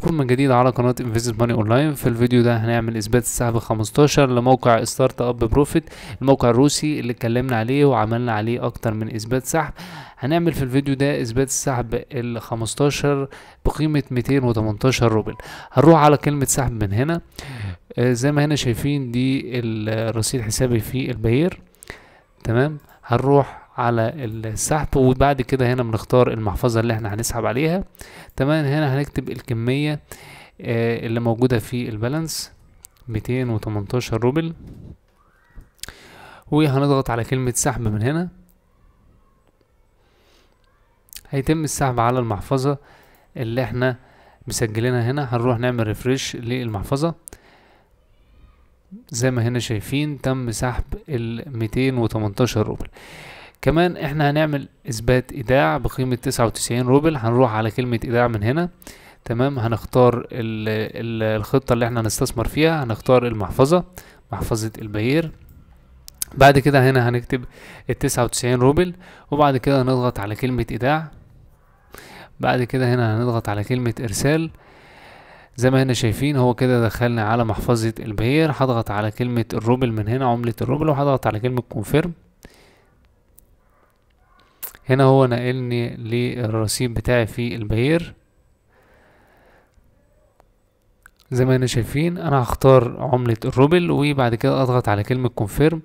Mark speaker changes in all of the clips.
Speaker 1: بكم من جديد على قناة انفيست ماني اونلاين في الفيديو ده هنعمل اثبات السحب 15 لموقع ستارت اب بروفيت الموقع الروسي اللي اتكلمنا عليه وعملنا عليه اكتر من اثبات سحب هنعمل في الفيديو ده اثبات السحب ال 15 بقيمة 218 روبل هنروح على كلمة سحب من هنا آه، زي ما هنا شايفين دي الرصيد حسابي في البير تمام هنروح على السحب وبعد كده هنا بنختار المحفظة اللي احنا هنسحب عليها تمام هنا هنكتب الكمية آه، اللي موجودة في البالانس 218 روبل وهنضغط على كلمة سحب من هنا هيتم السحب على المحفظة اللي احنا مسجلينها هنا هنروح نعمل ريفريش للمحفظة زي ما هنا شايفين تم سحب ال 218 روبل كمان احنا هنعمل اثبات ايداع بقيمة تسعة وتسعين روبل هنروح على كلمة ايداع من هنا تمام هنختار ال ال الخطة اللي احنا هنستثمر فيها هنختار المحفظة محفظة البير بعد كده هنا هنكتب التسعة وتسعين روبل وبعد كده هنضغط على كلمة ايداع بعد كده هنا هنضغط على كلمة ارسال زي ما هنا شايفين هو كده دخلنا على محفظة البير هضغط على كلمة الروبل من هنا عملة الروبل وهضغط على كلمة كونفيرم هنا هو ناقلني للرصيد بتاعي في البير زي ما انا شايفين انا هختار عملة الروبل وبعد كده اضغط على كلمة كونفيرم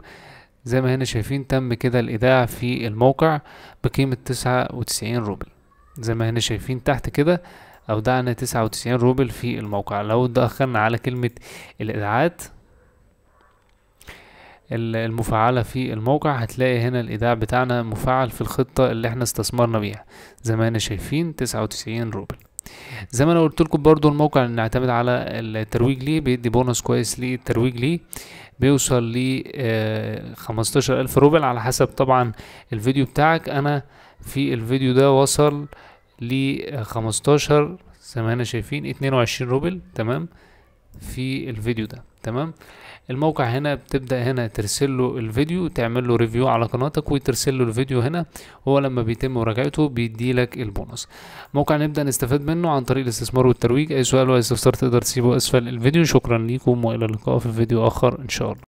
Speaker 1: زي ما هنا شايفين تم كده الايداع في الموقع بقيمة تسعة وتسعين روبل زي ما هنا شايفين تحت كده اودعنا تسعة وتسعين روبل في الموقع لو دخلنا على كلمة الايداعات المفعلة في الموقع هتلاقي هنا الإيداع بتاعنا مفعل في الخطة اللي احنا استثمرنا بيها زي ما احنا شايفين تسعة وتسعين روبل زي ما انا قلت لكم برضو الموقع اللي نعتمد على الترويج ليه بيدي بونص كويس للترويج ليه بيوصل ل آه، خمستاشر 15000 روبل على حسب طبعا الفيديو بتاعك انا في الفيديو ده وصل ل 15 زي ما احنا شايفين 22 روبل تمام في الفيديو ده تمام الموقع هنا بتبدأ هنا ترسل له الفيديو تعمل له ريفيو على قناتك وترسل له الفيديو هنا هو لما بيتم مراجعته بيدي لك البونص موقع نبدأ نستفاد منه عن طريق الاستثمار والترويج أي سؤال أو استفسار تقدر تسيبه أسفل الفيديو شكرا ليكم وإلى اللقاء في فيديو آخر إن شاء الله